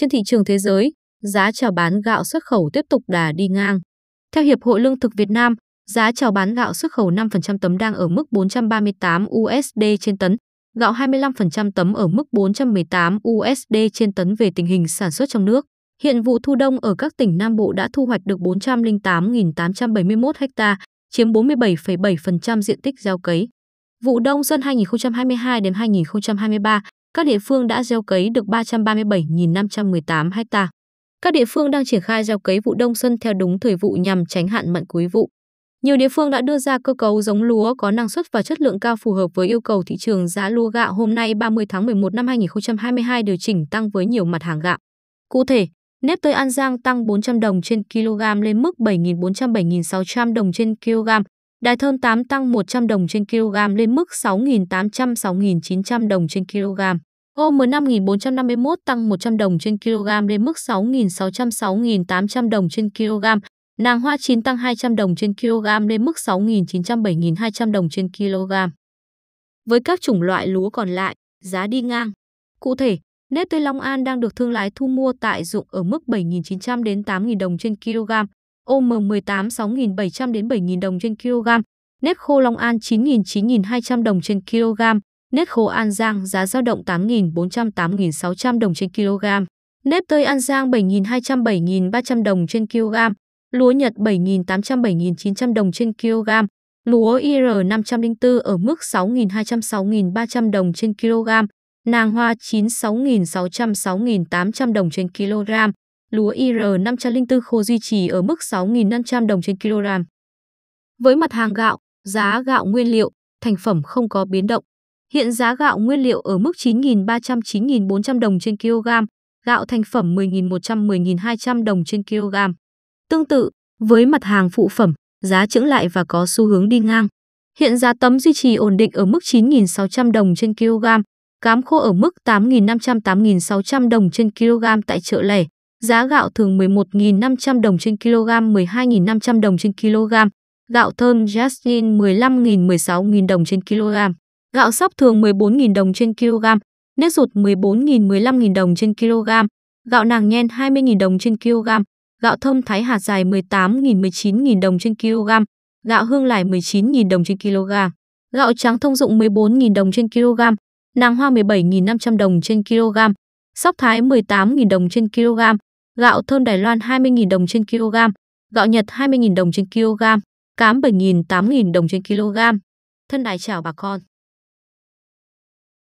Trên thị trường thế giới, giá chào bán gạo xuất khẩu tiếp tục đà đi ngang. Theo Hiệp hội Lương thực Việt Nam, giá chào bán gạo xuất khẩu 5% tấm đang ở mức 438 USD trên tấn, gạo 25% tấm ở mức 418 USD trên tấn về tình hình sản xuất trong nước. Hiện vụ thu đông ở các tỉnh Nam Bộ đã thu hoạch được 408.871 ha, chiếm 47,7% diện tích gieo cấy. Vụ đông xuân 2022 đến 2023, các địa phương đã gieo cấy được 337.518 ha. Các địa phương đang triển khai gieo cấy vụ đông xuân theo đúng thời vụ nhằm tránh hạn mặn cuối vụ. Nhiều địa phương đã đưa ra cơ cấu giống lúa có năng suất và chất lượng cao phù hợp với yêu cầu thị trường giá lúa gạo hôm nay 30 tháng 11 năm 2022 điều chỉnh tăng với nhiều mặt hàng gạo. Cụ thể, nếp tươi An Giang tăng 400 đồng trên kg lên mức 7.400-7.600 đồng trên kg, đài thơm 8 tăng 100 đồng trên kg lên mức 6.800-6.900 đồng trên kg. OM 5451 tăng 100 đồng trên kg lên mức 6.606.800 đồng trên kg. Nàng hoa chín tăng 200 đồng trên kg lên mức 6.907.200 đồng trên kg. Với các chủng loại lúa còn lại, giá đi ngang. Cụ thể, nếp tươi Long An đang được thương lái thu mua tại dụng ở mức 7.900 đến 8.000 đồng trên kg, OM 18 6.700 đến 7.000 đồng trên kg, nếp khô Long An 9.000 9.200 đồng trên kg, nếp khô An Giang giá dao động 8.400-8.600 đồng trên kg, nếp tươi An Giang 7.200-7.300 đồng trên kg, lúa Nhật 7.800-7.900 đồng trên kg, lúa IR 504 ở mức 6.200-6.300 đồng trên kg, nàng hoa 96.600-6.800 đồng trên kg, lúa IR 504 khô duy trì ở mức 6.500 đồng trên kg. Với mặt hàng gạo, giá gạo nguyên liệu, thành phẩm không có biến động. Hiện giá gạo nguyên liệu ở mức 9.300-9.400 đồng trên kg, gạo thành phẩm 10.100-10.200 đồng trên kg. Tương tự, với mặt hàng phụ phẩm, giá trứng lại và có xu hướng đi ngang. Hiện giá tấm duy trì ổn định ở mức 9.600 đồng trên kg, cám khô ở mức 8.500-8.600 đồng trên kg tại chợ lẻ, giá gạo thường 11.500 đồng trên kg, 12.500 đồng trên kg, gạo thơm Jasmine 15.000-16.000 đồng trên kg gạo sóc thường 14.000 đồng trên kg, nếp ruột 14.000 15.000 đồng trên kg, gạo nàng nhen 20.000 đồng trên kg, gạo thơm thái hạt dài 18.000 19.000 đồng trên kg, gạo hương lải 19.000 đồng trên kg, gạo trắng thông dụng 14.000 đồng trên kg, nàng hoa 17.500 đồng trên kg, sóc thái 18.000 đồng trên kg, gạo thơm Đài Loan 20.000 đồng trên kg, gạo Nhật 20.000 đồng trên kg, cám 7.000 8.000 đồng trên kg. Thân ái chào bà con.